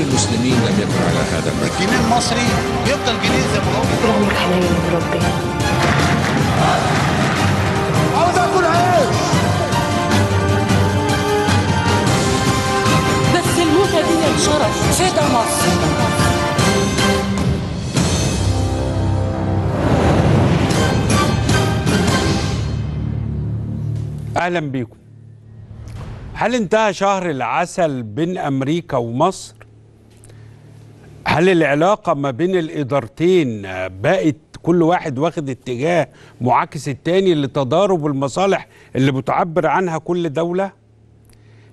المسلمين لم يكن على هذا المنهج الجنيه المصري يفضل جنيه زي ما هو ربك حنين عاوز اكل عيش بس الموتة دي شرف فدا مصر اهلا بيكم هل انتهى شهر العسل بين امريكا ومصر هل العلاقة ما بين الإدارتين بقت كل واحد واخد اتجاه معاكس التاني لتضارب المصالح اللي بتعبر عنها كل دولة؟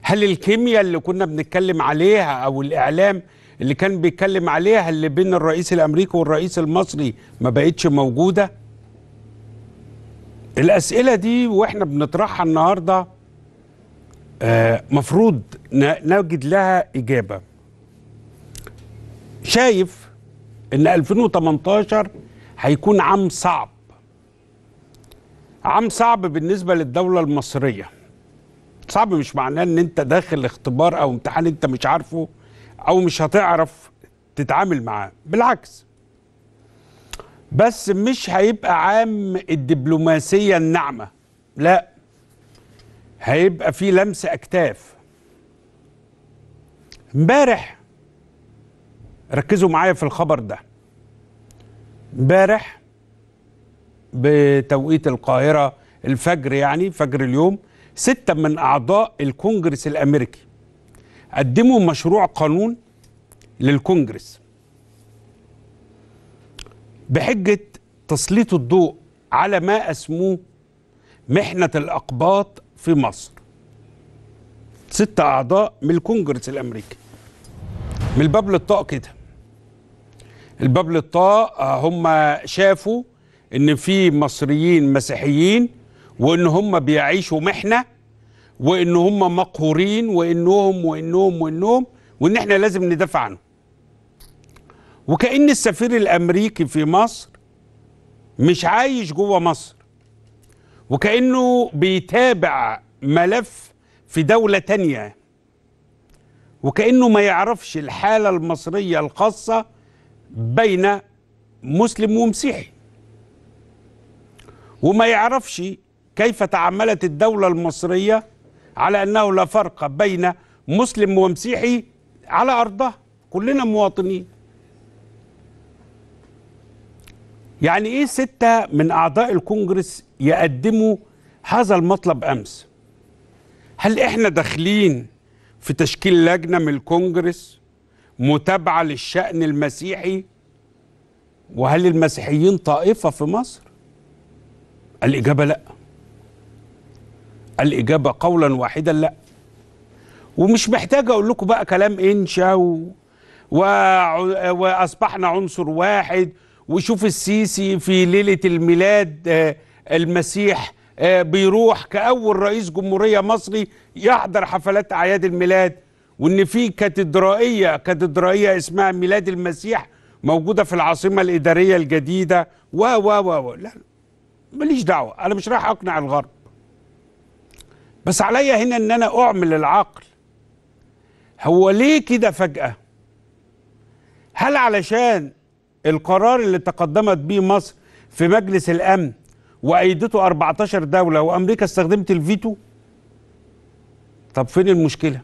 هل الكيمياء اللي كنا بنتكلم عليها أو الإعلام اللي كان بيتكلم عليها اللي بين الرئيس الأمريكي والرئيس المصري ما بقتش موجودة؟ الأسئلة دي وإحنا بنطرحها النهاردة آه، مفروض نجد لها إجابة شايف ان 2018 هيكون عام صعب عام صعب بالنسبه للدوله المصريه صعب مش معناه ان انت داخل اختبار او امتحان انت مش عارفه او مش هتعرف تتعامل معاه بالعكس بس مش هيبقى عام الدبلوماسيه الناعمه لا هيبقى في لمس اكتاف امبارح ركزوا معايا في الخبر ده امبارح بتوقيت القاهرة الفجر يعني فجر اليوم ستة من أعضاء الكونجرس الأمريكي قدموا مشروع قانون للكونجرس بحجة تسليط الضوء على ما أسموه محنة الأقباط في مصر ستة أعضاء من الكونجرس الأمريكي من الباب للطاق كده الباب للطاء آه، هم شافوا ان في مصريين مسيحيين وان هم بيعيشوا محنه وان هم مقهورين وانهم وانهم وانهم وان احنا لازم ندافع عنهم وكأن السفير الأمريكي في مصر مش عايش جوه مصر وكأنه بيتابع ملف في دولة تانية وكأنه ما يعرفش الحالة المصرية الخاصة بين مسلم ومسيحي وما يعرفش كيف تعاملت الدولة المصرية على أنه لا فرق بين مسلم ومسيحي على أرضها كلنا مواطنين يعني إيه ستة من أعضاء الكونجرس يقدموا هذا المطلب أمس هل إحنا داخلين في تشكيل لجنة من الكونجرس متابعة للشأن المسيحي وهل المسيحيين طائفة في مصر الإجابة لا الإجابة قولا واحدا لا ومش محتاج أقول لكم بقى كلام إنشا و... و... وأصبحنا عنصر واحد وشوف السيسي في ليلة الميلاد آه، المسيح آه، بيروح كأول رئيس جمهورية مصري يحضر حفلات أعياد الميلاد وان في كاتدرائيه كاتدرائيه اسمها ميلاد المسيح موجوده في العاصمه الاداريه الجديده و و و لا ماليش دعوه انا مش رايح اقنع الغرب بس عليا هنا ان انا اعمل العقل هو ليه كده فجاه هل علشان القرار اللي تقدمت بيه مصر في مجلس الامن وايدته 14 دوله وامريكا استخدمت الفيتو طب فين المشكله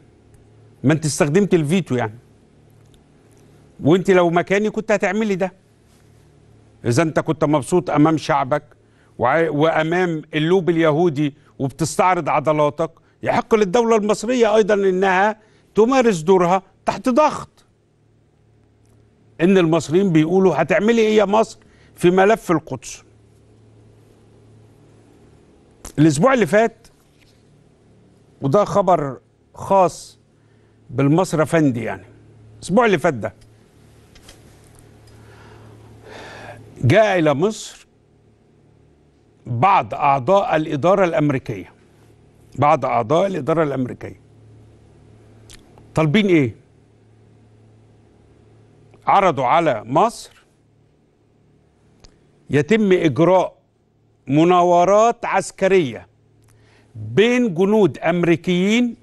ما انت استخدمت الفيتو يعني وانت لو مكاني كنت هتعملي ده اذا انت كنت مبسوط امام شعبك وامام اللوب اليهودي وبتستعرض عضلاتك يحق للدوله المصريه ايضا انها تمارس دورها تحت ضغط ان المصريين بيقولوا هتعملي ايه يا مصر في ملف القدس الاسبوع اللي فات وده خبر خاص بالمصر افندي يعني الاسبوع اللي فات ده جاء الى مصر بعض اعضاء الاداره الامريكيه بعض اعضاء الاداره الامريكيه طالبين ايه عرضوا على مصر يتم اجراء مناورات عسكريه بين جنود امريكيين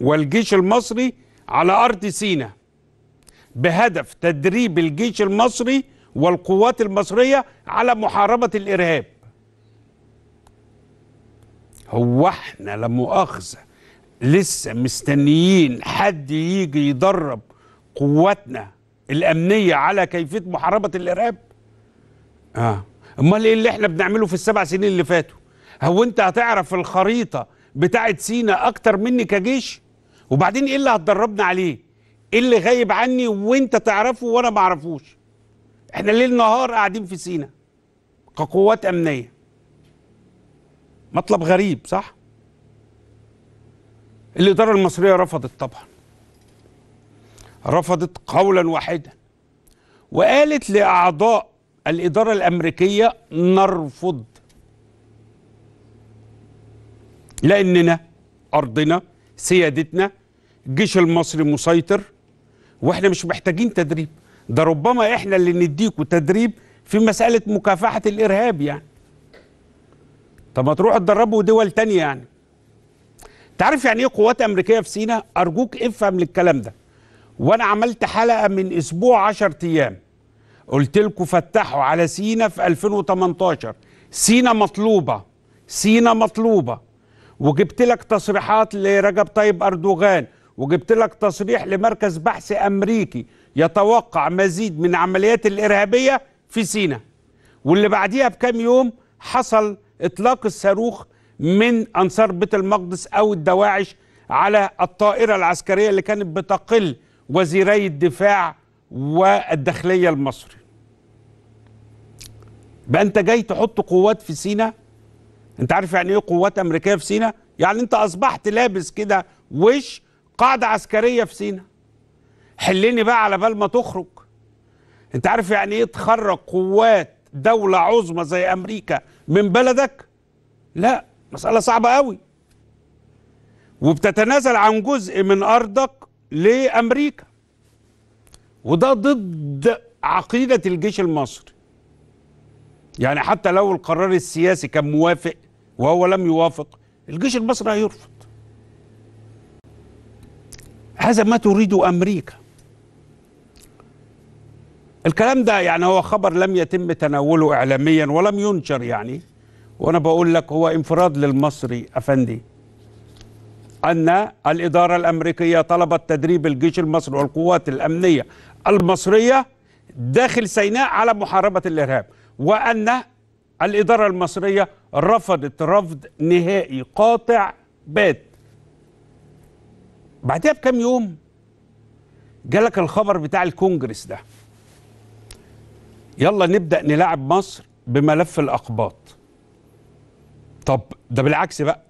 والجيش المصري على أرض سينا بهدف تدريب الجيش المصري والقوات المصرية على محاربة الإرهاب هو احنا لا مؤاخذة لسه مستنيين حد يجي يدرب قواتنا الأمنية على كيفية محاربة الإرهاب آه. أمال إيه اللي احنا بنعمله في السبع سنين اللي فاتوا هو أنت هتعرف الخريطة بتاعت سينا أكتر مني كجيش وبعدين ايه اللي هتدربنا عليه ايه اللي غايب عني وانت تعرفه وانا ما اعرفوش احنا ليل نهار قاعدين في سينا كقوات امنيه مطلب غريب صح الاداره المصريه رفضت طبعا رفضت قولا واحدا وقالت لاعضاء الاداره الامريكيه نرفض لاننا ارضنا سيادتنا الجيش المصري مسيطر واحنا مش محتاجين تدريب ده ربما احنا اللي نديكوا تدريب في مسألة مكافحة الإرهاب يعني طب ما تروحوا تدربوا دول تانية يعني تعرف يعني ايه قوات أمريكية في سينا أرجوك افهم للكلام ده وأنا عملت حلقة من أسبوع 10 أيام قلت لكم فتحوا على سينا في 2018 سينا مطلوبة سينا مطلوبة وجبت لك تصريحات لرجب طيب أردوغان وجبت لك تصريح لمركز بحث أمريكي يتوقع مزيد من عمليات الإرهابية في سينا واللي بعديها بكام يوم حصل إطلاق الصاروخ من أنصار بيت المقدس أو الدواعش على الطائرة العسكرية اللي كانت بتقل وزيري الدفاع والداخلية المصري بقى أنت جاي تحط قوات في سينا انت عارف يعني ايه قوات امريكيه في سينا يعني انت اصبحت لابس كده وش قاعده عسكريه في سينا حلني بقى على بال ما تخرج انت عارف يعني ايه تخرج قوات دولة عظمى زي امريكا من بلدك لا مسألة صعبة قوي وبتتنازل عن جزء من ارضك لامريكا وده ضد عقيدة الجيش المصري يعني حتى لو القرار السياسي كان موافق وهو لم يوافق الجيش المصري هيرفض هذا ما تريده أمريكا الكلام ده يعني هو خبر لم يتم تناوله إعلاميا ولم ينشر يعني وأنا بقول لك هو انفراد للمصري أفندي أن الإدارة الأمريكية طلبت تدريب الجيش المصري والقوات الأمنية المصرية داخل سيناء على محاربة الإرهاب وأن الإدارة المصرية رفضت رفض نهائي قاطع بات بعدها بكام يوم جالك الخبر بتاع الكونجرس ده يلا نبدأ نلاعب مصر بملف الأقباط طب ده بالعكس بقى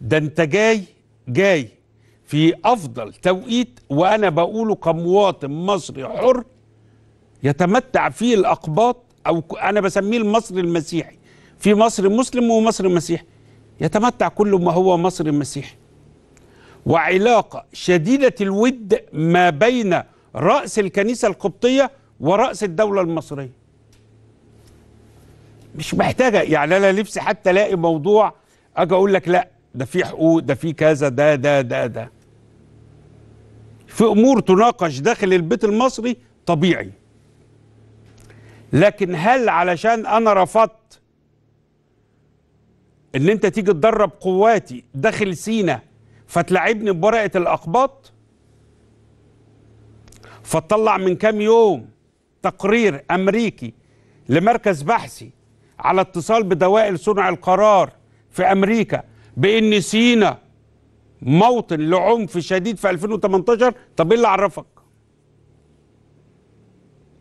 ده انت جاي جاي في أفضل توقيت وأنا بقوله كمواطن مصري حر يتمتع فيه الأقباط او انا بسميه المصري المسيحي في مصر مسلم ومصر مسيحي يتمتع كل ما هو مصري مسيحي وعلاقه شديده الود ما بين راس الكنيسه القبطيه وراس الدوله المصريه مش محتاجه يعني انا نفسي حتى الاقي موضوع اجي اقول لك لا ده في حقوق ده في كذا ده ده ده ده في امور تناقش داخل البيت المصري طبيعي لكن هل علشان انا رفضت ان انت تيجي تدرب قواتي داخل سينا فتلاعبني بورقه الاقباط فتطلع من كام يوم تقرير امريكي لمركز بحثي على اتصال بدوائر صنع القرار في امريكا بان سينا موطن لعنف شديد في 2018 طب ايه اللي عرفك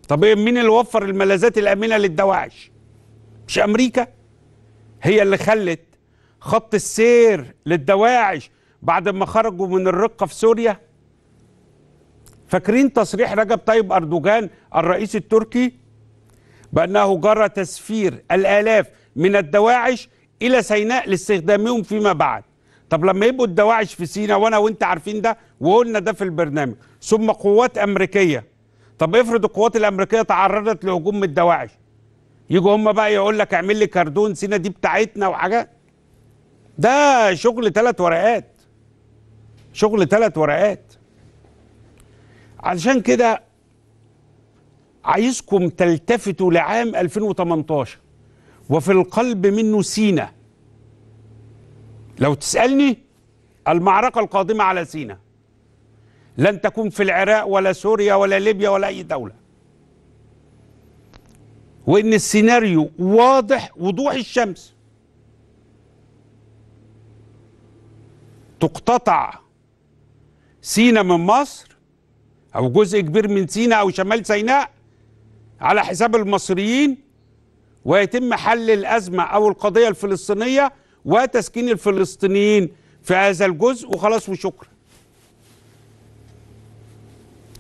طب إيه، مين اللي وفر الملاذات الامنه للدواعش مش امريكا هي اللي خلت خط السير للدواعش بعد ما خرجوا من الرقه في سوريا فاكرين تصريح رجب طيب اردوغان الرئيس التركي بانه جرى تسفير الالاف من الدواعش الى سيناء لاستخدامهم فيما بعد طب لما يبقوا الدواعش في سيناء وانا وانت عارفين ده وقلنا ده في البرنامج ثم قوات امريكيه طب افرض القوات الامريكيه تعرضت لهجوم من الدواعش يجوا هم بقى يقول لك اعمل لي كاردون سينا دي بتاعتنا وحاجات ده شغل ثلاث ورقات شغل ثلاث ورقات علشان كده عايزكم تلتفتوا لعام 2018 وفي القلب منه سينا لو تسألني المعركة القادمة على سينا لن تكون في العراق ولا سوريا ولا ليبيا ولا أي دولة وإن السيناريو واضح وضوح الشمس تقتطع سينا من مصر أو جزء كبير من سينا أو شمال سيناء على حساب المصريين ويتم حل الأزمة أو القضية الفلسطينية وتسكين الفلسطينيين في هذا الجزء وخلاص وشكرا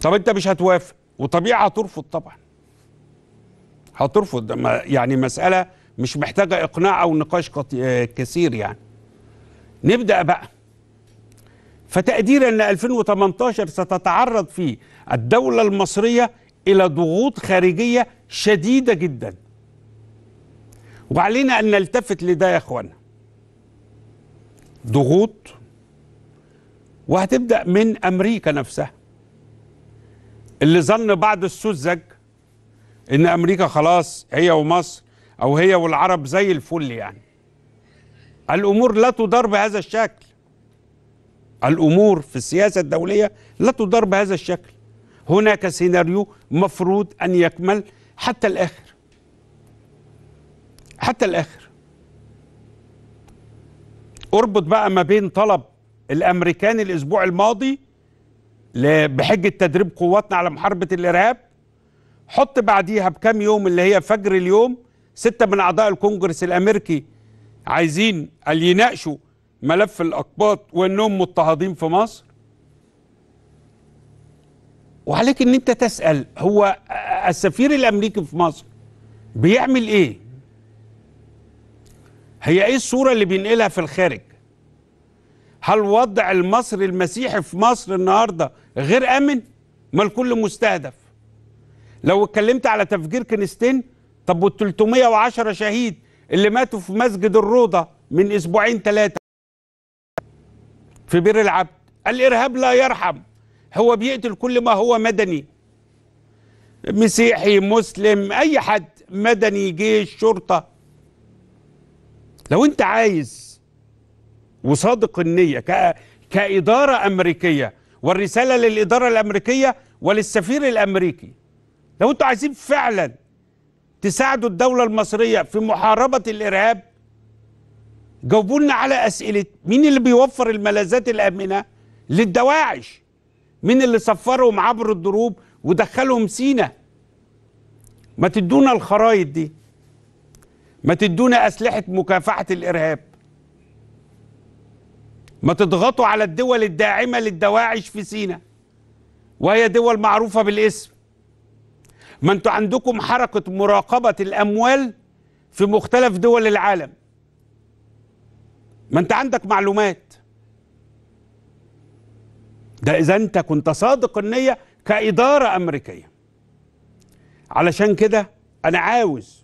طب انت مش هتوافق وطبيعي هترفض طبعا هترفض يعني مسألة مش محتاجة إقناع أو نقاش كثير يعني نبدأ بقى فتقديرا أن 2018 ستتعرض فيه الدولة المصرية إلى ضغوط خارجية شديدة جدا وعلينا أن نلتفت لده يا أخوانا ضغوط وهتبدأ من أمريكا نفسها اللي ظن بعض السذج ان امريكا خلاص هي ومصر او هي والعرب زي الفل يعني الامور لا تدار بهذا الشكل الامور في السياسه الدوليه لا تدار بهذا الشكل هناك سيناريو مفروض ان يكمل حتى الاخر حتى الاخر اربط بقى ما بين طلب الامريكان الاسبوع الماضي بحجه تدريب قواتنا على محاربه الارهاب حط بعديها بكام يوم اللي هي فجر اليوم سته من اعضاء الكونجرس الامريكي عايزين اللي يناقشوا ملف الاقباط وانهم مضطهدين في مصر وعليك ان انت تسال هو السفير الامريكي في مصر بيعمل ايه هي ايه الصوره اللي بينقلها في الخارج هل وضع المصري المسيحي في مصر النهارده غير امن؟ ما الكل مستهدف. لو اتكلمت على تفجير كنيستين طب وال 310 شهيد اللي ماتوا في مسجد الروضه من اسبوعين ثلاثه في بير العبد الارهاب لا يرحم هو بيقتل كل ما هو مدني مسيحي مسلم اي حد مدني جيش شرطه لو انت عايز وصادق النية كإدارة أمريكية والرسالة للإدارة الأمريكية وللسفير الأمريكي لو أنتوا عايزين فعلا تساعدوا الدولة المصرية في محاربة الإرهاب جاوبوا لنا على أسئلة مين اللي بيوفر الملاذات الآمنة للدواعش مين اللي سفرهم عبر الدروب ودخلهم سينا ما تدونا الخرايط دي ما تدونا أسلحة مكافحة الإرهاب ما تضغطوا على الدول الداعمة للدواعش في سينا وهي دول معروفة بالاسم ما انتوا عندكم حركة مراقبة الأموال في مختلف دول العالم ما انت عندك معلومات ده إذا أنت كنت صادق النية كإدارة أمريكية علشان كده أنا عاوز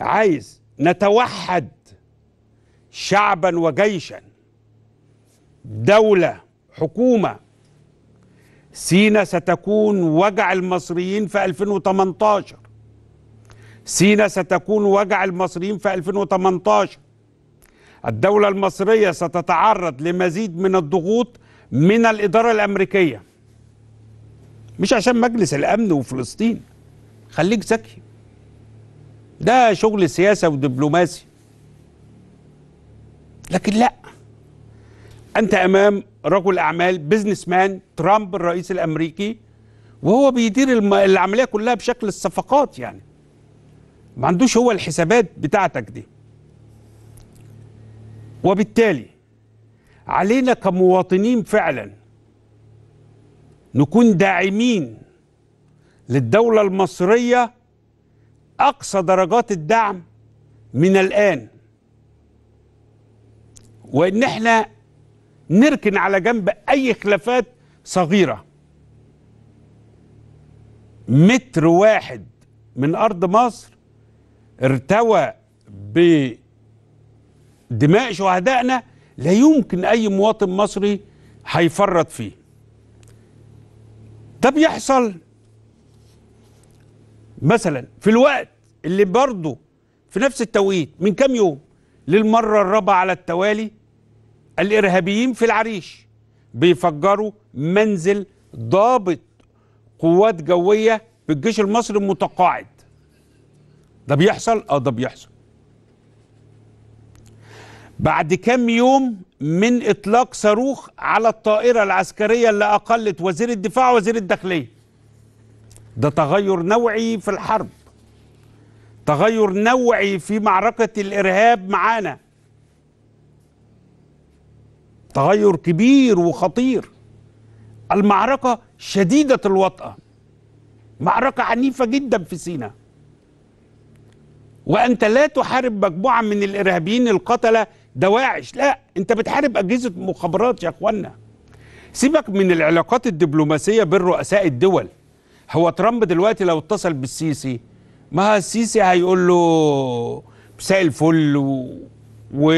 عايز نتوحد شعبا وجيشا دولة حكومة سينا ستكون وجع المصريين في 2018 سينا ستكون وجع المصريين في 2018 الدولة المصرية ستتعرض لمزيد من الضغوط من الإدارة الأمريكية مش عشان مجلس الأمن وفلسطين خليك ذكي ده شغل سياسة ودبلوماسي لكن لا أنت أمام رجل أعمال بزنس مان ترامب الرئيس الأمريكي وهو بيدير العملية كلها بشكل الصفقات يعني ما عندوش هو الحسابات بتاعتك دي وبالتالي علينا كمواطنين فعلا نكون داعمين للدولة المصرية أقصى درجات الدعم من الآن وإن احنا نركن على جنب أي خلافات صغيرة متر واحد من أرض مصر ارتوى بدماء شهدائنا لا يمكن أي مواطن مصري هيفرط فيه ده بيحصل مثلا في الوقت اللي برضه في نفس التوقيت من كام يوم للمرة الرابعة على التوالي الإرهابيين في العريش بيفجروا منزل ضابط قوات جوية بالجيش المصري المتقاعد ده بيحصل اه ده بيحصل بعد كم يوم من اطلاق صاروخ على الطائرة العسكرية اللي اقلت وزير الدفاع وزير الداخلية ده تغير نوعي في الحرب تغير نوعي في معركة الارهاب معانا تغير كبير وخطير المعركة شديدة الوطأة معركة عنيفة جدا في سينا وأنت لا تحارب مجموعة من الإرهابيين القتلة دواعش لا أنت بتحارب أجهزة مخابرات يا أخوانا سيبك من العلاقات الدبلوماسية بين رؤساء الدول هو ترامب دلوقتي لو اتصل بالسيسي ما السيسي هيقول له مساء الفل و... و...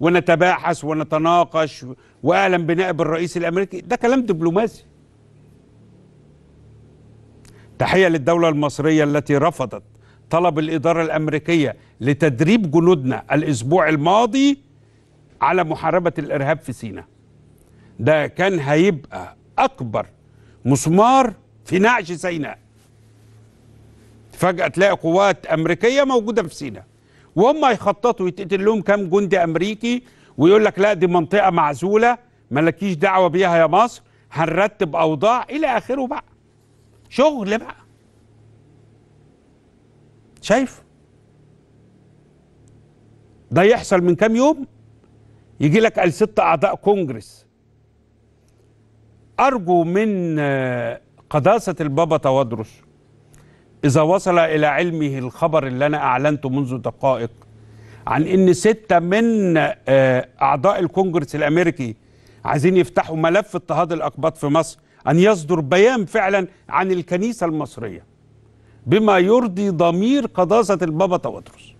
ونتباحث ونتناقش واعلم بنائب الرئيس الامريكي ده كلام دبلوماسي تحيه للدوله المصريه التي رفضت طلب الاداره الامريكيه لتدريب جنودنا الاسبوع الماضي على محاربه الارهاب في سيناء ده كان هيبقى اكبر مسمار في نعش سيناء فجاه تلاقي قوات امريكيه موجوده في سيناء وهم يخططوا يتقتل لهم كام جندي امريكي ويقول لك لا دي منطقه معزوله مالكيش دعوه بيها يا مصر هنرتب اوضاع الى اخره بقى شغل بقى شايف ده يحصل من كام يوم يجي لك ست اعضاء كونجرس ارجو من آه، قداسه البابا توادرس إذا وصل إلى علمه الخبر اللي أنا أعلنته منذ دقائق عن إن ستة من آه، أعضاء الكونجرس الأمريكي عايزين يفتحوا ملف اضطهاد الأقباط في مصر أن يصدر بيان فعلا عن الكنيسة المصرية بما يرضي ضمير قداسة البابا تودرس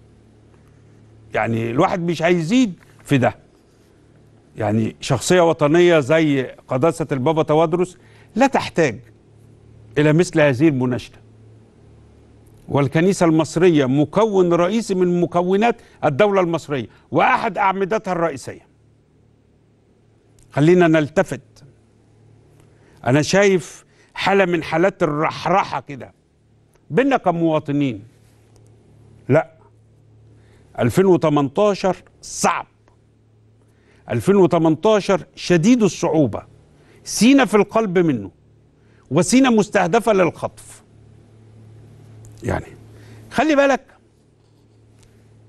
يعني الواحد مش هيزيد في ده يعني شخصية وطنية زي قداسة البابا تودرس لا تحتاج إلى مثل هذه المناشدة والكنيسة المصرية مكون رئيسي من مكونات الدولة المصرية وأحد أعمدتها الرئيسية خلينا نلتفت أنا شايف حالة من حالات الرحرحة كده بينا كمواطنين لا 2018 صعب 2018 شديد الصعوبة سينا في القلب منه وسينا مستهدفة للخطف يعني خلي بالك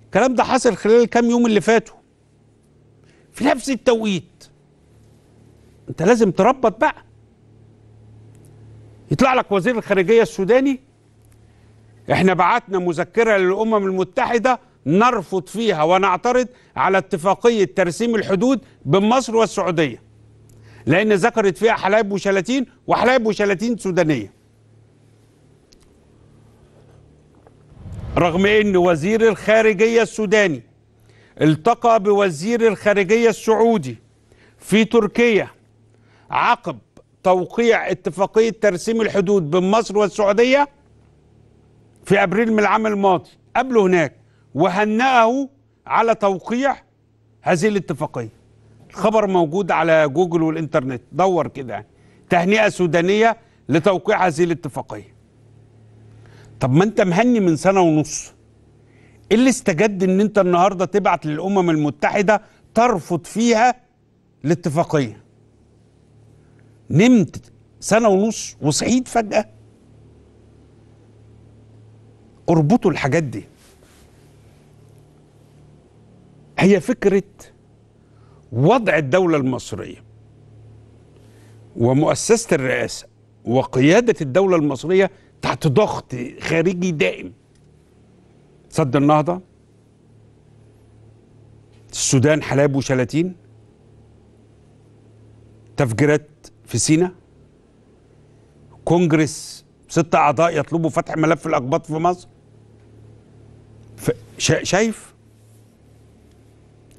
الكلام ده حصل خلال الكام يوم اللي فاتوا في نفس التوقيت انت لازم تربط بقى يطلع لك وزير الخارجيه السوداني احنا بعتنا مذكره للامم المتحده نرفض فيها ونعترض على اتفاقيه ترسيم الحدود بين مصر والسعوديه لان ذكرت فيها حلايب وشلاتين وحلايب وشلاتين سودانيه رغم أن وزير الخارجية السوداني التقى بوزير الخارجية السعودي في تركيا عقب توقيع اتفاقية ترسيم الحدود بين مصر والسعودية في أبريل من العام الماضي قبله هناك وهنأه على توقيع هذه الاتفاقية الخبر موجود على جوجل والإنترنت دور كده يعني. تهنئة سودانية لتوقيع هذه الاتفاقية طب ما انت مهني من سنه ونص ايه اللي استجد ان انت النهارده تبعت للامم المتحده ترفض فيها الاتفاقيه نمت سنه ونص وصحيت فجاه اربطوا الحاجات دي هي فكره وضع الدوله المصريه ومؤسسه الرئاسه وقياده الدوله المصريه تحت ضغط خارجي دائم سد النهضه السودان حلاب وشلاتين تفجيرات في سينا كونجرس ست اعضاء يطلبوا فتح ملف الاقباط في مصر شايف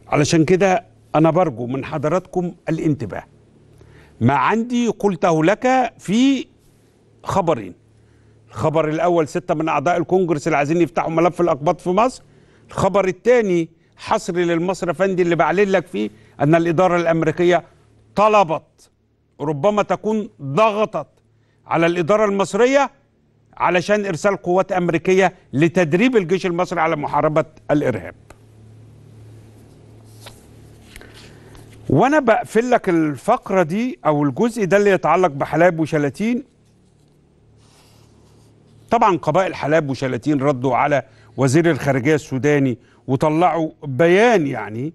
علشان كده انا برجو من حضراتكم الانتباه ما عندي قلته لك في خبرين الخبر الأول ستة من أعضاء الكونجرس اللي عايزين يفتحوا ملف الأقباط في مصر الخبر الثاني حصر للمصر فندي اللي بعلن لك فيه أن الإدارة الأمريكية طلبت ربما تكون ضغطت على الإدارة المصرية علشان إرسال قوات أمريكية لتدريب الجيش المصري على محاربة الإرهاب وانا بقفل لك الفقره دي او الجزء ده اللي يتعلق بحلايب وشلاتين طبعا قبائل حلب وشلاتين ردوا على وزير الخارجيه السوداني وطلعوا بيان يعني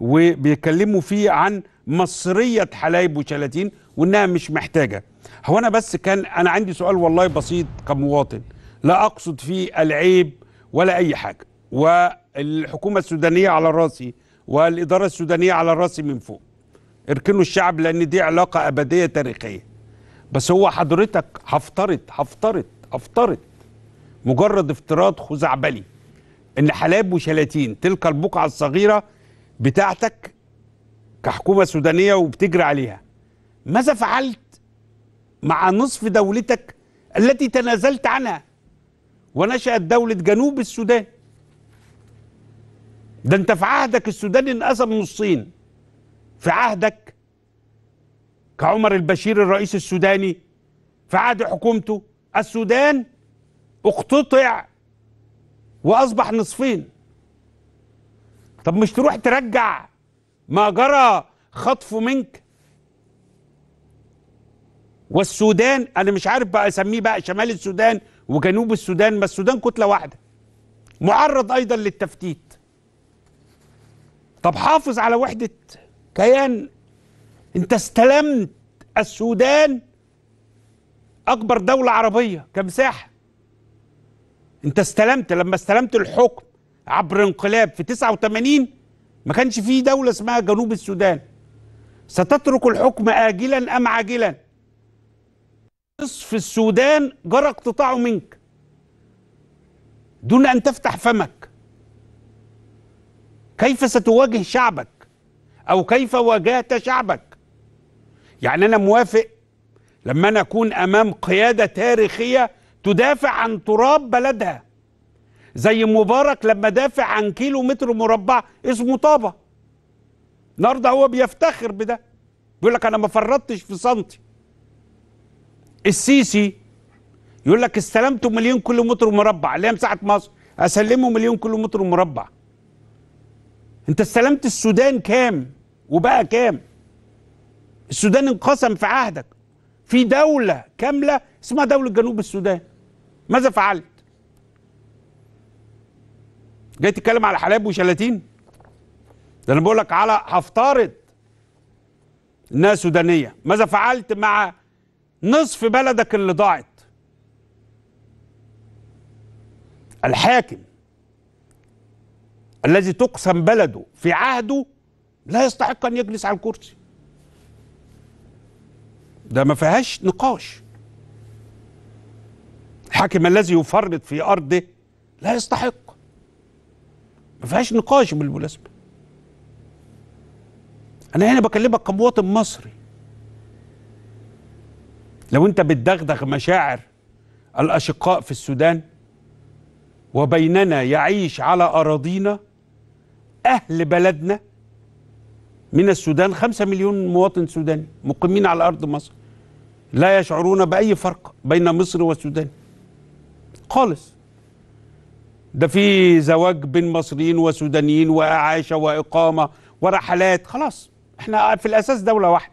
وبيتكلموا فيه عن مصريه حلايب وشلاتين وانها مش محتاجه هو انا بس كان انا عندي سؤال والله بسيط كمواطن لا اقصد فيه العيب ولا اي حاجه والحكومه السودانيه على راسي والاداره السودانيه على راسي من فوق اركنوا الشعب لان دي علاقه ابديه تاريخيه بس هو حضرتك هفترض هفترض أفترض مجرد افتراض خزعبلي إن حلاب وشلاتين تلك البقعة الصغيرة بتاعتك كحكومة سودانية وبتجري عليها ماذا فعلت مع نصف دولتك التي تنازلت عنها ونشأت دولة جنوب السودان ده انت في عهدك السودان انقسم نصين في عهدك كعمر البشير الرئيس السوداني في عهد حكومته السودان اقتطع واصبح نصفين طب مش تروح ترجع ما جرى خطفه منك والسودان انا مش عارف بقى اسميه بقى شمال السودان وجنوب السودان ما السودان كتله واحده معرض ايضا للتفتيت طب حافظ على وحده كيان انت استلمت السودان اكبر دوله عربيه كمساحه انت استلمت لما استلمت الحكم عبر انقلاب في 89 ما كانش في دوله اسمها جنوب السودان ستترك الحكم آجلا أم عاجلا نصف السودان جرى اقتطاعه منك دون أن تفتح فمك كيف ستواجه شعبك أو كيف واجهت شعبك يعني أنا موافق لما أنا أكون أمام قيادة تاريخية تدافع عن تراب بلدها زي مبارك لما دافع عن كيلو متر مربع اسمه طابة النهارده هو بيفتخر بده بيقول لك أنا ما فرطتش في سنتي السيسي يقول لك استلمته مليون كيلو متر مربع اللي هي مساحة مصر أسلمه مليون كيلو متر مربع أنت استلمت السودان كام وبقى كام السودان انقسم في عهدك في دولة كاملة اسمها دولة جنوب السودان ماذا فعلت؟ جاي تتكلم على حلاب وشلاتين؟ ده انا بقول لك على هفترض انها سودانية ماذا فعلت مع نصف بلدك اللي ضاعت؟ الحاكم الذي تقسم بلده في عهده لا يستحق ان يجلس على الكرسي ده ما فيهاش نقاش الحاكم الذي يفرط في أرضه لا يستحق ما فيهاش نقاش بالمناسبة أنا هنا بكلمك كمواطن مصري لو أنت بتدغدغ مشاعر الأشقاء في السودان وبيننا يعيش على أراضينا أهل بلدنا من السودان خمسة مليون مواطن سوداني مقيمين على أرض مصر لا يشعرون بأي فرق بين مصر والسودان خالص ده في زواج بين مصريين وسودانيين وإعاشة وإقامة ورحلات خلاص احنا في الأساس دولة واحدة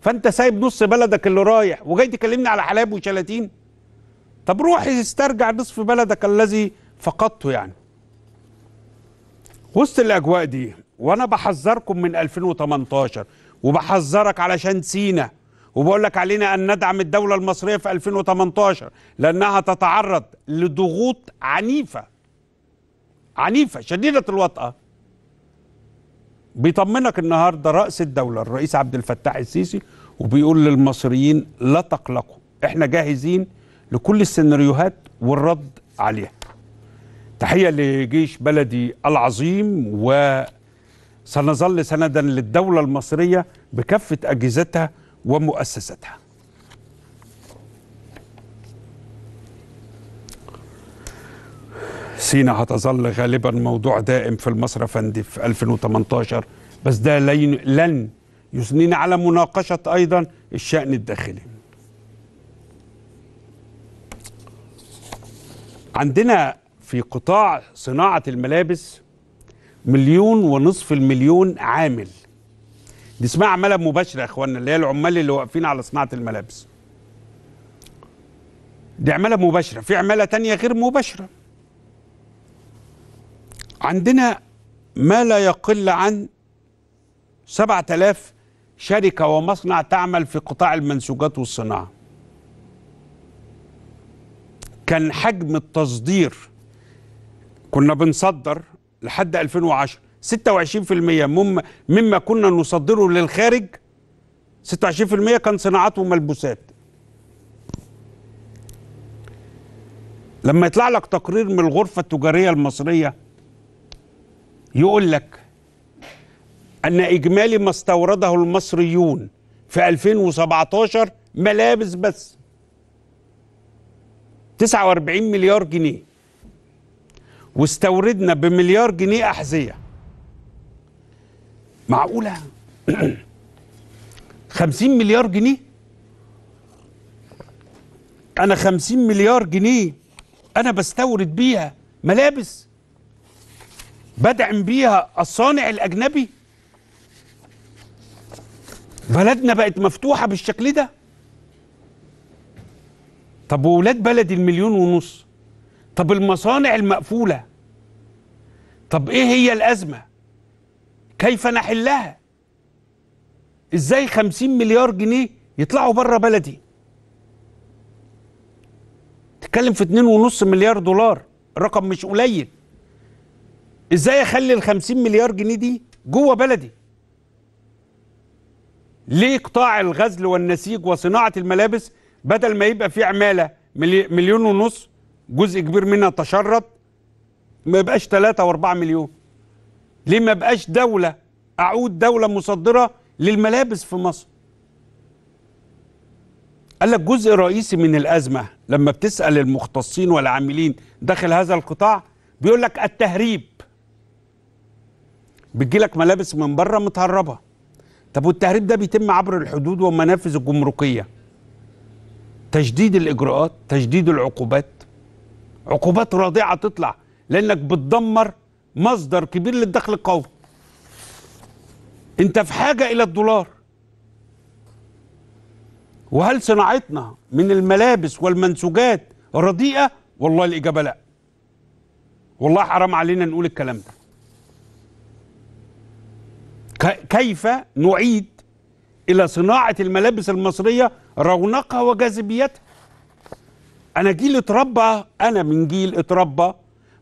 فأنت سايب نص بلدك اللي رايح وجاي تكلمني على حلاب وشلاتين طب روح استرجع نصف بلدك الذي فقدته يعني وسط الأجواء دي وأنا بحذركم من 2018 وبحذرك علشان سينا وبقول لك علينا أن ندعم الدولة المصرية في 2018 لأنها تتعرض لضغوط عنيفة عنيفة شديدة الوطأة بيطمنك النهاردة رأس الدولة الرئيس عبد الفتاح السيسي وبيقول للمصريين لا تقلقوا احنا جاهزين لكل السيناريوهات والرد عليها تحية لجيش بلدي العظيم وسنظل سندا للدولة المصرية بكافة أجهزتها ومؤسستها سينا هتظل غالبا موضوع دائم في المصرف فندي في 2018 بس ده لن يثنينا على مناقشة أيضا الشأن الداخلي عندنا في قطاع صناعة الملابس مليون ونصف المليون عامل دي اسمها عماله مباشره يا اخوانا اللي هي العمال اللي واقفين على صناعه الملابس دي عماله مباشره في عماله تانية غير مباشره عندنا ما لا يقل عن 7000 شركه ومصنع تعمل في قطاع المنسوجات والصناعه كان حجم التصدير كنا بنصدر لحد 2010 26% مما, مما كنا نصدره للخارج 26% كان صناعات وملبوسات لما يطلع لك تقرير من الغرفة التجارية المصرية يقول لك أن إجمالي ما استورده المصريون في 2017 ملابس بس 49 مليار جنيه واستوردنا بمليار جنيه أحذية معقولة 50 مليار جنيه أنا 50 مليار جنيه أنا بستورد بيها ملابس بدعم بيها الصانع الأجنبي بلدنا بقت مفتوحة بالشكل ده طب وولاد بلدي المليون ونص طب المصانع المقفولة طب إيه هي الأزمة كيف نحلها ازاي 50 مليار جنيه يطلعوا بره بلدي تتكلم في 2.5 مليار دولار رقم مش قليل ازاي اخلي ال 50 مليار جنيه دي جوه بلدي ليه قطاع الغزل والنسيج وصناعه الملابس بدل ما يبقى في عماله مليون ونص جزء كبير منها تشرد ما يبقاش ثلاثة واربعة مليون ليه ما بقاش دولة أعود دولة مصدرة للملابس في مصر قال لك جزء رئيسي من الأزمة لما بتسأل المختصين والعاملين داخل هذا القطاع بيقول لك التهريب بتجي لك ملابس من بره متهربة طب والتهريب ده بيتم عبر الحدود ومنافذ الجمركية تشديد الإجراءات تشديد العقوبات عقوبات راضعة تطلع لأنك بتدمر مصدر كبير للدخل القومي انت في حاجة الى الدولار وهل صناعتنا من الملابس والمنسوجات رديئة والله الإجابة لا والله حرام علينا نقول الكلام ده كيف نعيد إلى صناعة الملابس المصرية رونقها وجاذبيتها أنا جيل اتربى أنا من جيل اتربى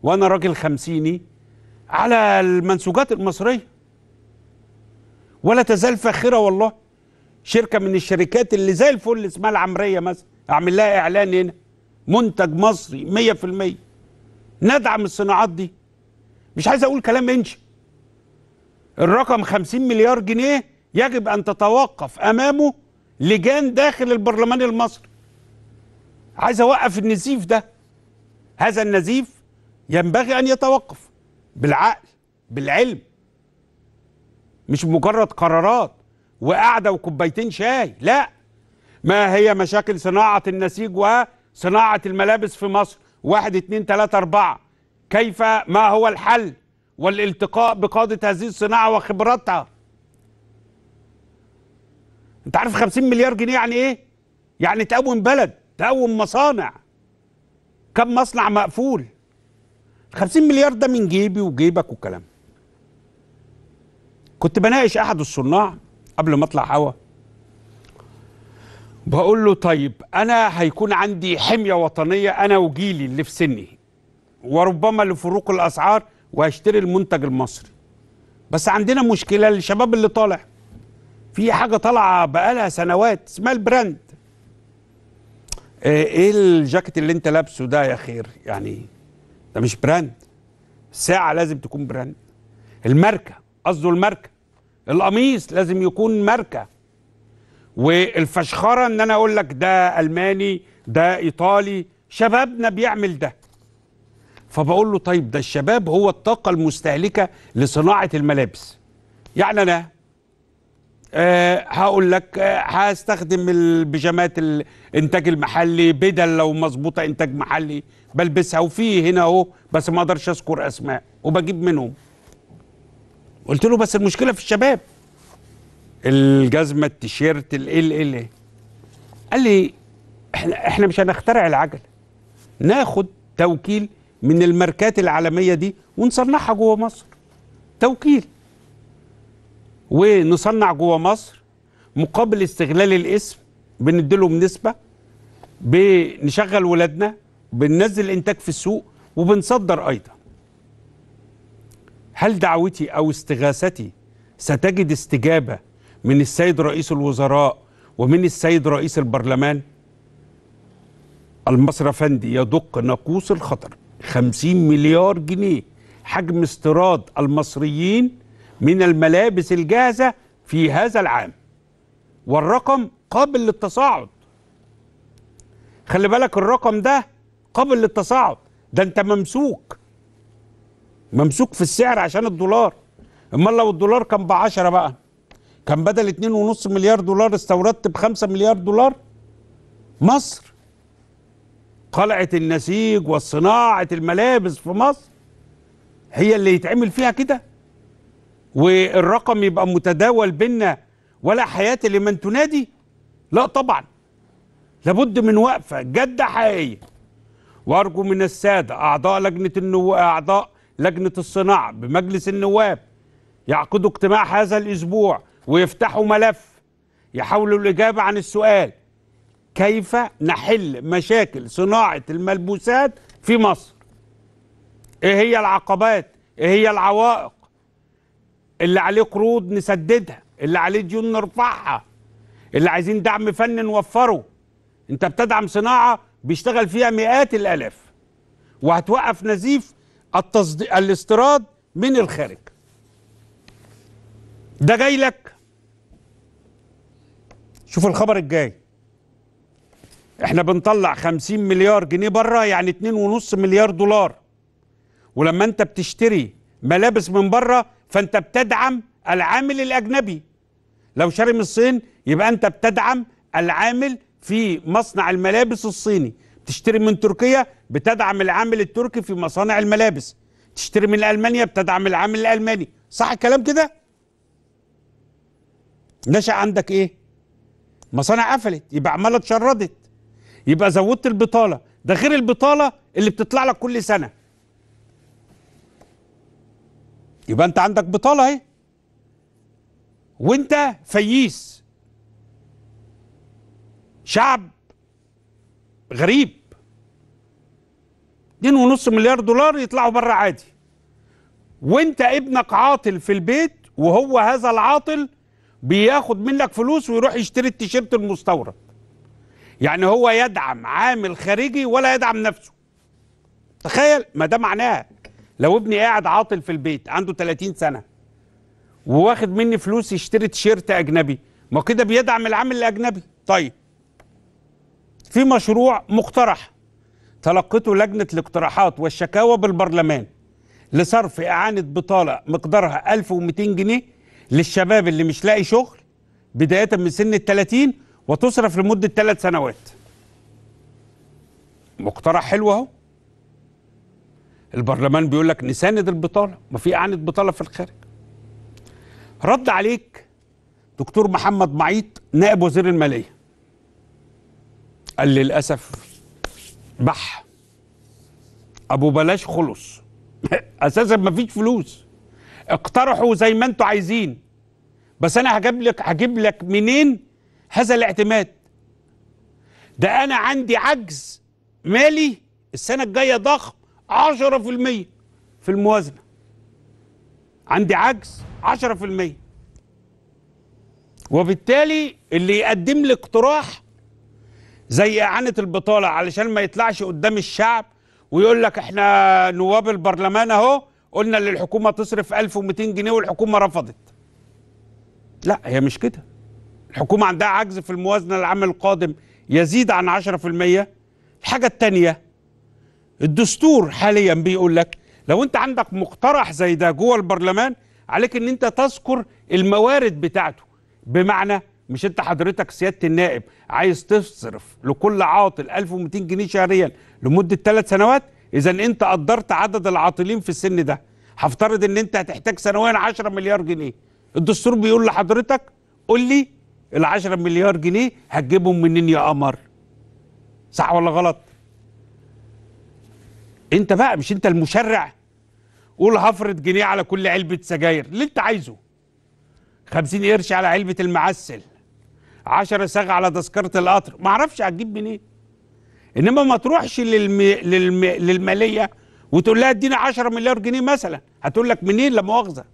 وأنا راجل خمسيني على المنسوجات المصرية ولا تزال فاخرة والله شركة من الشركات اللي زي الفل اسمها العمرية مثلا أعمل لها إعلان هنا منتج مصري مية في المية ندعم الصناعات دي مش عايز أقول كلام إنشي الرقم 50 مليار جنيه يجب أن تتوقف أمامه لجان داخل البرلمان المصري عايز أوقف النزيف ده هذا النزيف ينبغي أن يتوقف بالعقل بالعلم مش مجرد قرارات وقعده وكوبايتين شاي لا ما هي مشاكل صناعه النسيج وصناعه الملابس في مصر واحد اتنين تلاته اربعه كيف ما هو الحل والالتقاء بقاده هذه الصناعه وخبراتها انت عارف 50 مليار جنيه يعني ايه يعني تقوم بلد تقوم مصانع كم مصنع مقفول 50 مليار ده من جيبي وجيبك والكلام كنت بناقش احد الصناع قبل ما اطلع هوا بقول له طيب انا هيكون عندي حميه وطنيه انا وجيلي اللي في سني وربما لفروق الاسعار وهشتري المنتج المصري بس عندنا مشكله الشباب اللي طالع في حاجه طالعه بقالها سنوات اسمها البراند آه، ايه الجاكيت اللي انت لابسه ده يا خير يعني ده مش براند الساعة لازم تكون براند الماركة قصده الماركة القميص لازم يكون ماركة والفشخرة ان انا اقول لك ده الماني ده ايطالي شبابنا بيعمل ده فبقول له طيب ده الشباب هو الطاقة المستهلكة لصناعة الملابس يعني انا أه هقول لك أه هستخدم البيجامات الانتاج المحلي بدل لو مظبوطه انتاج محلي بلبسها وفي هنا اهو بس ما اقدرش اذكر اسماء وبجيب منهم قلت له بس المشكله في الشباب الجزمه التيشيرت ال ال قال لي احنا احنا مش هنخترع العجله ناخد توكيل من الماركات العالميه دي ونصنعها جوه مصر توكيل ونصنع جوه مصر مقابل استغلال الاسم بنديلهم نسبه بنشغل ولادنا بننزل انتاج في السوق وبنصدر ايضا هل دعوتي او استغاثتي ستجد استجابه من السيد رئيس الوزراء ومن السيد رئيس البرلمان المصري فندي يدق ناقوس الخطر 50 مليار جنيه حجم استيراد المصريين من الملابس الجاهزه في هذا العام والرقم قابل للتصاعد خلي بالك الرقم ده قابل للتصاعد ده انت ممسوك ممسوك في السعر عشان الدولار امال لو الدولار كان ب 10 بقى كان بدل 2.5 مليار دولار استوردت ب 5 مليار دولار مصر قلعة النسيج وصناعة الملابس في مصر هي اللي يتعمل فيها كده والرقم يبقى متداول بينا ولا حياة لمن تنادي لا طبعا لابد من وقفة جدة حقيقية وارجو من الساده اعضاء لجنه النو... اعضاء لجنه الصناعه بمجلس النواب يعقدوا اجتماع هذا الاسبوع ويفتحوا ملف يحاولوا الاجابه عن السؤال كيف نحل مشاكل صناعه الملبوسات في مصر ايه هي العقبات ايه هي العوائق اللي عليه قروض نسددها اللي عليه ديون نرفعها اللي عايزين دعم فني نوفره انت بتدعم صناعه بيشتغل فيها مئات الالاف وهتوقف نزيف التصد... الاستيراد من الخارج ده جاي لك شوف الخبر الجاي احنا بنطلع 50 مليار جنيه بره يعني 2.5 مليار دولار ولما انت بتشتري ملابس من بره فانت بتدعم العامل الاجنبي لو شاري من الصين يبقى انت بتدعم العامل في مصنع الملابس الصيني تشتري من تركيا بتدعم العامل التركي في مصانع الملابس تشتري من المانيا بتدعم العامل الالماني صح الكلام كده نشا عندك ايه مصانع قفلت يبقى عماله اتشردت يبقى زودت البطاله ده غير البطاله اللي بتطلع لك كل سنه يبقى انت عندك بطاله اهي وانت فييس شعب غريب 2.5 مليار دولار يطلعوا بره عادي وانت ابنك عاطل في البيت وهو هذا العاطل بياخد منك فلوس ويروح يشتري التيشيرت المستورد يعني هو يدعم عامل خارجي ولا يدعم نفسه تخيل ما ده معناه لو ابني قاعد عاطل في البيت عنده 30 سنه وواخد مني فلوس يشتري تيشيرت اجنبي ما كده بيدعم العامل الاجنبي طيب في مشروع مقترح تلقته لجنة الاقتراحات والشكاوى بالبرلمان لصرف إعانة بطالة مقدارها 1200 جنيه للشباب اللي مش لاقي شغل بداية من سن ال 30 وتصرف لمدة ثلاث سنوات مقترح حلو اهو البرلمان بيقول لك نساند البطالة ما في إعانة بطالة في الخارج رد عليك دكتور محمد معيط نائب وزير المالية قال للأسف بح أبو بلاش خلص أساسا مفيش فلوس اقترحوا زي ما انتوا عايزين بس أنا هجيب لك هجيب لك منين هذا الاعتماد ده أنا عندي عجز مالي السنة الجاية ضخم 10% في الموازنة عندي عجز 10% وبالتالي اللي يقدم لي اقتراح زي إعانة البطالة علشان ما يطلعش قدام الشعب ويقول لك احنا نواب البرلمان اهو قلنا للحكومة تصرف 1200 جنيه والحكومه رفضت. لا هي مش كده. الحكومه عندها عجز في الموازنه العام القادم يزيد عن 10%. الحاجه الثانيه الدستور حاليا بيقول لك لو انت عندك مقترح زي ده جوه البرلمان عليك ان انت تذكر الموارد بتاعته بمعنى مش انت حضرتك سياده النائب عايز تصرف لكل عاطل 1200 جنيه شهريا لمده ثلاث سنوات اذا انت قدرت عدد العاطلين في السن ده هفترض ان انت هتحتاج سنويا 10 مليار جنيه الدستور بيقول لحضرتك قول لي ال 10 مليار جنيه هتجيبهم منين يا قمر صح ولا غلط انت بقى مش انت المشرع قول هفرض جنيه على كل علبه سجاير اللي انت عايزه 50 قرش على علبه المعسل 10 صاغ على تذكره القطر ما اعرفش هتجيب منين انما ما تروحش للم... للم... للماليه وتقول لها اديني 10 مليار جنيه مثلا هتقول لك منين لا مؤاخذه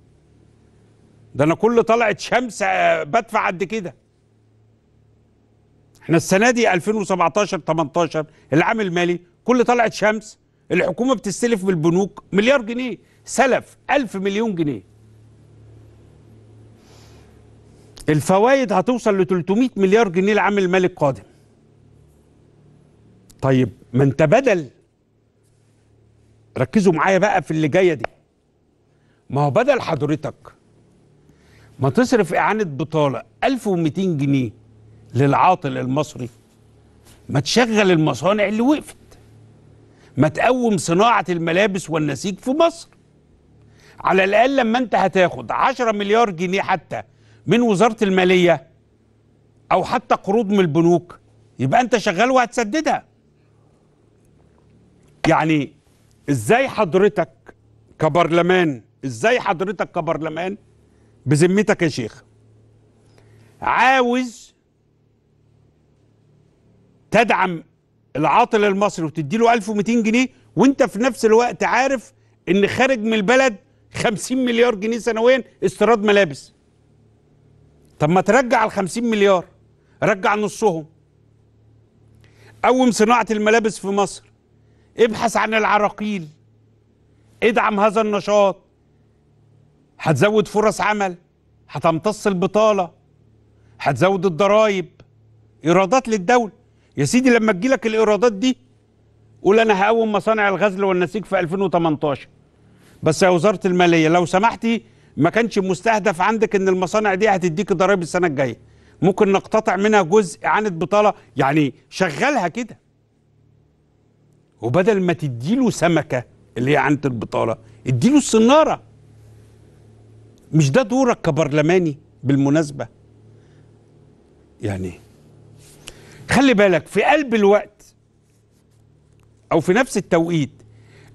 ده انا كل طلعت شمس آه، بدفع قد كده احنا السنه دي 2017 18 العام المالي كل طلعت شمس الحكومه بتستلف من البنوك مليار جنيه سلف 1000 مليون جنيه الفوائد هتوصل ل 300 مليار جنيه العام المالي القادم طيب ما انت بدل ركزوا معايا بقى في اللي جايه دي ما هو بدل حضرتك ما تصرف اعانه بطاله 1200 جنيه للعاطل المصري ما تشغل المصانع اللي وقفت ما تقوم صناعه الملابس والنسيج في مصر على الاقل لما انت هتاخد 10 مليار جنيه حتى من وزاره الماليه او حتى قروض من البنوك يبقى انت شغال وهتسددها يعني ازاي حضرتك كبرلمان ازاي حضرتك كبرلمان بذمتك يا شيخ عاوز تدعم العاطل المصري وتديله 1200 جنيه وانت في نفس الوقت عارف ان خارج من البلد 50 مليار جنيه سنويا استيراد ملابس طب ما ترجع ال 50 مليار رجع نصهم قوم صناعة الملابس في مصر ابحث عن العراقيل ادعم هذا النشاط هتزود فرص عمل هتمتص البطالة هتزود الضرائب إيرادات للدولة يا سيدي لما تجيلك الإيرادات دي قول أنا هقوم مصانع الغزل والنسيج في 2018 بس يا وزارة المالية لو سمحتي ما كانش مستهدف عندك ان المصانع دي هتديك ضرائب السنه الجايه ممكن نقتطع منها جزء عن البطاله يعني شغلها كده وبدل ما تديله سمكه اللي هي عنت البطاله اديله الصناره مش ده دورك كبرلماني بالمناسبه يعني خلي بالك في قلب الوقت او في نفس التوقيت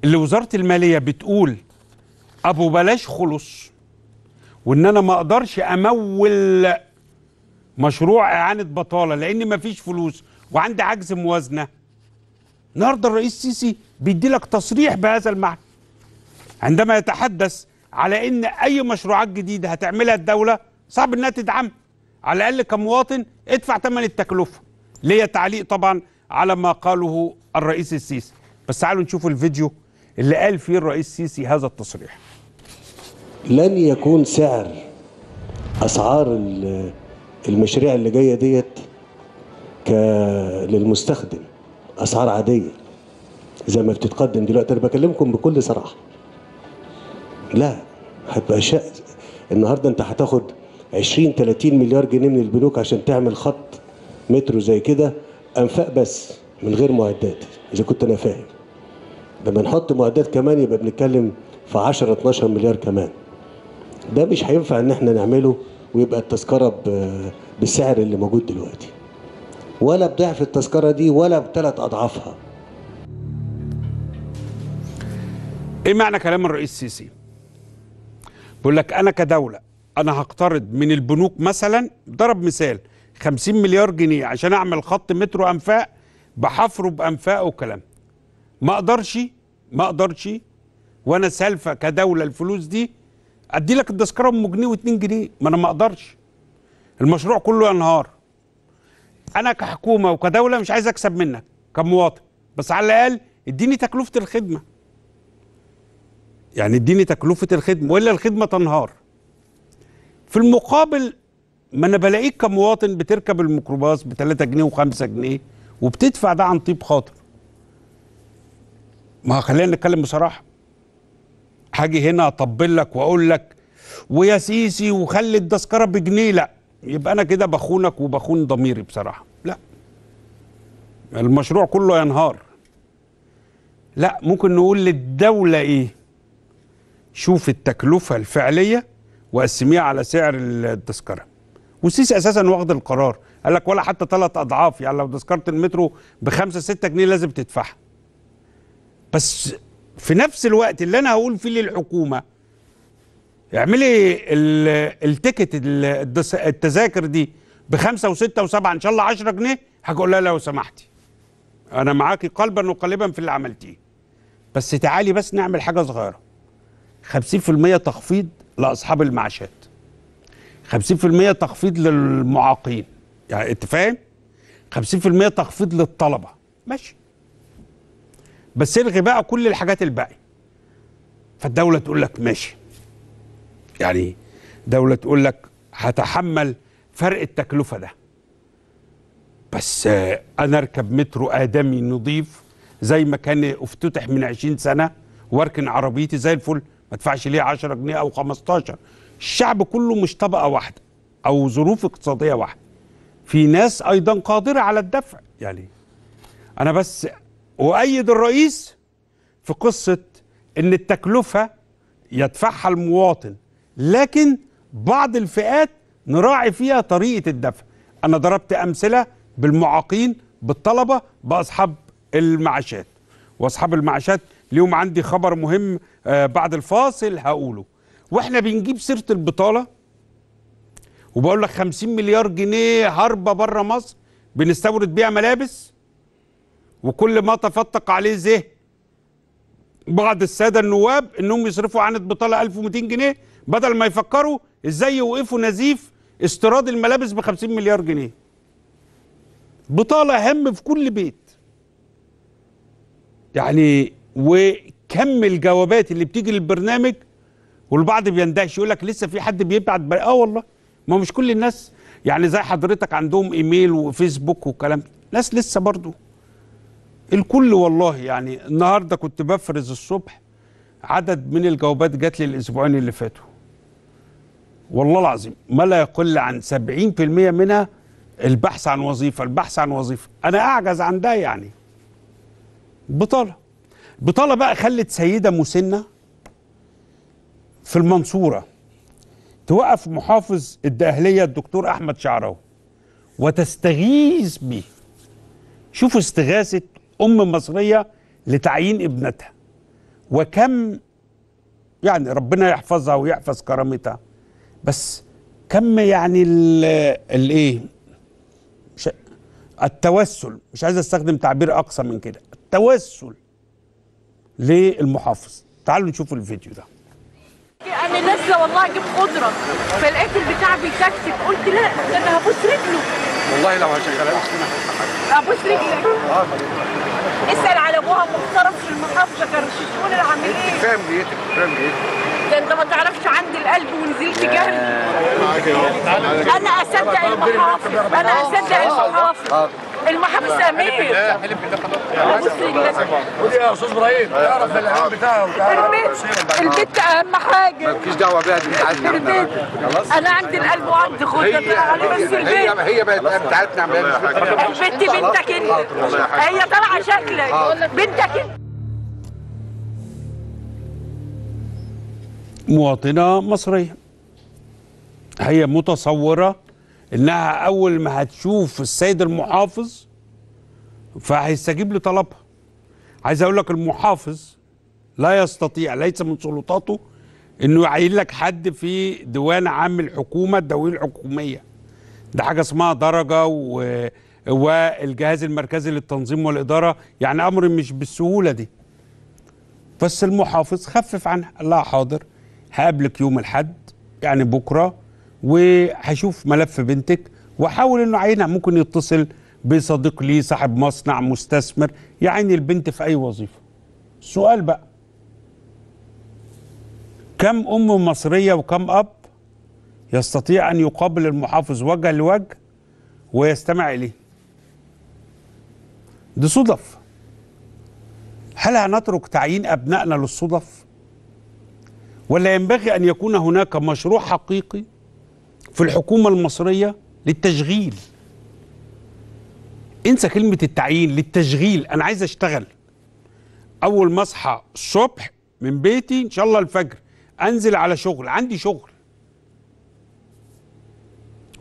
اللي وزاره الماليه بتقول ابو بلاش خلص وان انا ما اقدرش امول مشروع اعانه بطاله لان مفيش فلوس وعندي عجز موازنه النهارده الرئيس السيسي بيدي لك تصريح بهذا المعنى عندما يتحدث على ان اي مشروعات جديده هتعملها الدوله صعب انها تدعم على الاقل كمواطن ادفع ثمن التكلفه ليا تعليق طبعا على ما قاله الرئيس السيسي بس تعالوا نشوف الفيديو اللي قال فيه الرئيس السيسي هذا التصريح لن يكون سعر اسعار المشاريع اللي جايه ديت للمستخدم اسعار عاديه زي ما بتتقدم دلوقتي انا بكلمكم بكل صراحه لا هتبقى شا... النهارده انت هتاخد 20 30 مليار جنيه من البنوك عشان تعمل خط مترو زي كده انفاق بس من غير معدات اذا كنت انا فاهم لما نحط معدات كمان يبقى بنتكلم في 10 12 مليار كمان ده مش هينفع ان احنا نعمله ويبقى التذكره بالسعر اللي موجود دلوقتي ولا بضعف التذكره دي ولا بثلاث اضعافها ايه معنى كلام الرئيس السيسي بيقول لك انا كدوله انا هقترض من البنوك مثلا ضرب مثال 50 مليار جنيه عشان اعمل خط مترو انفاق بحفره بانفاق وكلام ما اقدرش ما اقدرش وانا سالفه كدوله الفلوس دي ادي لك التذكره ام جنيه و2 جنيه ما انا ما اقدرش المشروع كله ينهار انا كحكومه وكدوله مش عايز اكسب منك كمواطن بس على الاقل اديني تكلفه الخدمه يعني اديني تكلفه الخدمه والا الخدمه تنهار في المقابل ما انا بلاقيك كمواطن بتركب الميكروباص ب 3 جنيه و5 جنيه وبتدفع ده عن طيب خاطر ما خلينا نتكلم بصراحه هاجي هنا اطبل لك واقول لك ويا سيسي وخلي التذكره بجنيه لا يبقى انا كده بخونك وبخون ضميري بصراحه لا المشروع كله ينهار لا ممكن نقول للدوله ايه شوف التكلفه الفعليه وقسميها على سعر التذكره وسيسي اساسا واخد القرار قال لك ولا حتى ثلاث اضعاف يعني لو تذكره المترو بخمسة ستة جنيه لازم تدفعها بس في نفس الوقت اللي انا هقول فيه للحكومه اعملي التيكت التذاكر دي بخمسه وسته وسبعه ان شاء الله 10 جنيه هقول لها لو سمحتي انا معاكي قلبا وقالبا في اللي عملتيه بس تعالي بس نعمل حاجه صغيره 50% تخفيض لاصحاب المعاشات 50% تخفيض للمعاقين يعني انت فاهم 50% تخفيض للطلبه ماشي بس الغي بقى كل الحاجات الباقي فالدوله تقول لك ماشي يعني دوله تقول لك هتحمل فرق التكلفه ده بس انا اركب مترو ادمي نظيف زي ما كان افتتح من 20 سنه واركن عربيتي زي الفل ما ادفعش ليه 10 جنيه او 15 الشعب كله مش طبقه واحده او ظروف اقتصاديه واحده في ناس ايضا قادره على الدفع يعني انا بس وأيد الرئيس في قصة أن التكلفة يدفعها المواطن لكن بعض الفئات نراعي فيها طريقة الدفع أنا ضربت أمثلة بالمعاقين بالطلبة بأصحاب المعاشات وأصحاب المعاشات اليوم عندي خبر مهم آه، بعد الفاصل هقوله واحنا بنجيب سيرة البطالة وبقول لك 50 مليار جنيه هربة بره مصر بنستورد بيها ملابس وكل ما تفتق عليه زه بعض الساده النواب انهم يصرفوا عن البطاله 1200 جنيه بدل ما يفكروا ازاي يوقفوا نزيف استيراد الملابس ب 50 مليار جنيه. بطاله هم في كل بيت. يعني وكم الجوابات اللي بتيجي للبرنامج والبعض بيندهش يقول لك لسه في حد بيبعت اه والله ما مش كل الناس يعني زي حضرتك عندهم ايميل وفيسبوك والكلام ناس لسه برضه الكل والله يعني النهارده كنت بفرز الصبح عدد من الجوابات جات لي الاسبوعين اللي فاتوا والله العظيم ما لا يقل عن 70% منها البحث عن وظيفه البحث عن وظيفه انا اعجز عن ده يعني بطاله بطاله بقى خلت سيده مسنه في المنصوره توقف محافظ الدقهليه الدكتور احمد شعراوي وتستغيث به شوفوا استغاثه أم مصرية لتعيين ابنتها وكم يعني ربنا يحفظها ويحفظ كرامتها بس كم يعني الايه التوسل مش عايز استخدم تعبير اقصى من كده التوسل للمحافظ تعالوا نشوفوا الفيديو ده انا نازله والله اجيب خضره فلقيت البتاع بيتكتك قلت لا ده انا هبص رجله والله لو هشغلها لك ابوس رجلك اه اسال على ابوها محترم في المحافظه كان الشؤون العاملين فاهم نيتك فاهم نيتك انت ما تعرفش عندي القلب ونزلت جري انا اصدق المحافظ انا اصدق المحافظ آه. المحافظ امير قول يا استاذ ابراهيم تعرف العيال بتاعها البت اهم حاجه مالكيش دعوه بيها دي بتاعتنا خلاص انا عندي القلب وعندي خدة طلع بس البيت هي بقت بتاعتنا البت بنتك انت هي طالعه شكلك بنتك انت مواطنه مصريه هي متصوره انها اول ما هتشوف السيد المحافظ فهيستجيب لطلبها عايز اقول لك المحافظ لا يستطيع ليس من سلطاته انه يعين لك حد في ديوان عام الحكومه الدوليه الحكوميه ده حاجه اسمها درجه و... والجهاز المركزي للتنظيم والاداره يعني امر مش بالسهوله دي بس المحافظ خفف عنها لا حاضر هقابلك يوم الحد يعني بكره وهشوف ملف بنتك واحاول انه اعينها ممكن يتصل بصديق ليه صاحب مصنع مستثمر يعين البنت في اي وظيفه السؤال بقى كم ام مصريه وكم اب يستطيع ان يقابل المحافظ وجها لوجه ويستمع اليه دي صدف هل هنترك تعيين ابنائنا للصدف ولا ينبغي ان يكون هناك مشروع حقيقي في الحكومة المصرية للتشغيل انسى كلمة التعيين للتشغيل أنا عايز أشتغل أول ما أصحى الصبح من بيتي إن شاء الله الفجر أنزل على شغل عندي شغل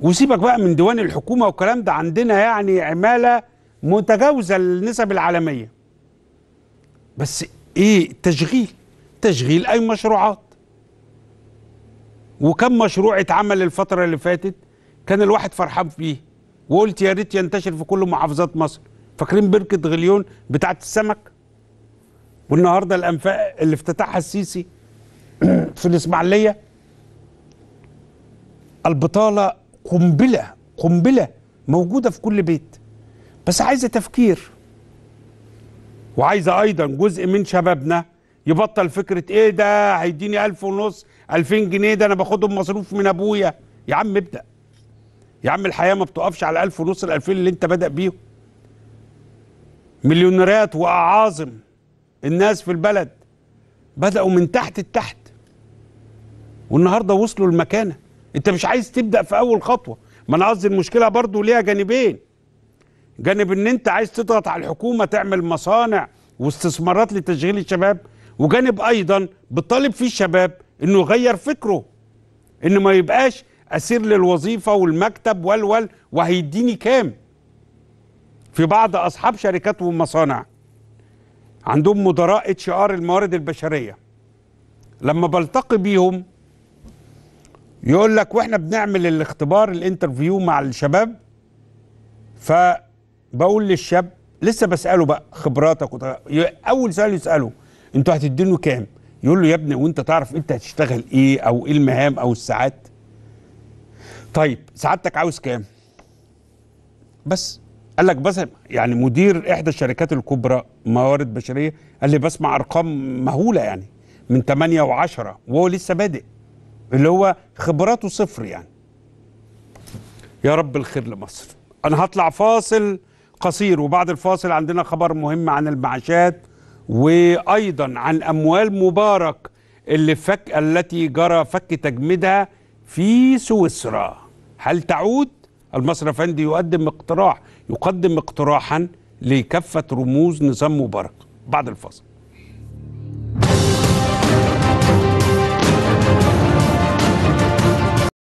وسيبك بقى من ديوان الحكومة والكلام ده عندنا يعني عمالة متجاوزة النسب العالمية بس إيه التشغيل تشغيل أي مشروعات وكم مشروع اتعمل الفترة اللي فاتت كان الواحد فرحان فيه وقلت يا ريت ينتشر في كل محافظات مصر فاكرين بركة غليون بتاعة السمك والنهاردة الأنفاق اللي افتتحها السيسي في الإسماعيلية البطالة قنبلة قنبلة موجودة في كل بيت بس عايزة تفكير وعايزة أيضا جزء من شبابنا يبطل فكرة إيه ده هيديني ألف ونص 2000 جنيه ده انا باخدهم مصروف من ابويا يا عم ابدا يا عم الحياه ما بتقفش على 1000 ونص ال 2000 اللي انت بدا بيهم مليونيرات واعاظم الناس في البلد بداوا من تحت التحت والنهارده وصلوا لمكانه انت مش عايز تبدا في اول خطوه ما انا قصدي المشكله برضو ليها جانبين جانب ان انت عايز تضغط على الحكومه تعمل مصانع واستثمارات لتشغيل الشباب وجانب ايضا بتطالب فيه الشباب انه يغير فكره ان ما يبقاش اسير للوظيفه والمكتب والول وهيديني كام في بعض اصحاب شركات ومصانع عندهم مدراء اتش ار الموارد البشريه لما بلتقي بيهم يقول لك واحنا بنعمل الاختبار الانترفيو مع الشباب فبقول للشاب لسه بساله بقى خبراتك اول سؤال يساله انتوا هتدينه كام يقول له يا ابني وانت تعرف انت هتشتغل ايه او ايه المهام او الساعات طيب سعادتك عاوز كام بس قال لك بس يعني مدير احدى الشركات الكبرى موارد بشريه قال لي بسمع ارقام مهوله يعني من 8 و10 وهو لسه بادئ اللي هو خبراته صفر يعني يا رب الخير لمصر انا هطلع فاصل قصير وبعد الفاصل عندنا خبر مهم عن المعاشات وايضا عن اموال مبارك اللي فك التي جرى فك تجميدها في سويسرا هل تعود المصري افندي يقدم اقتراح يقدم اقتراحا لكافه رموز نظام مبارك بعد الفاصل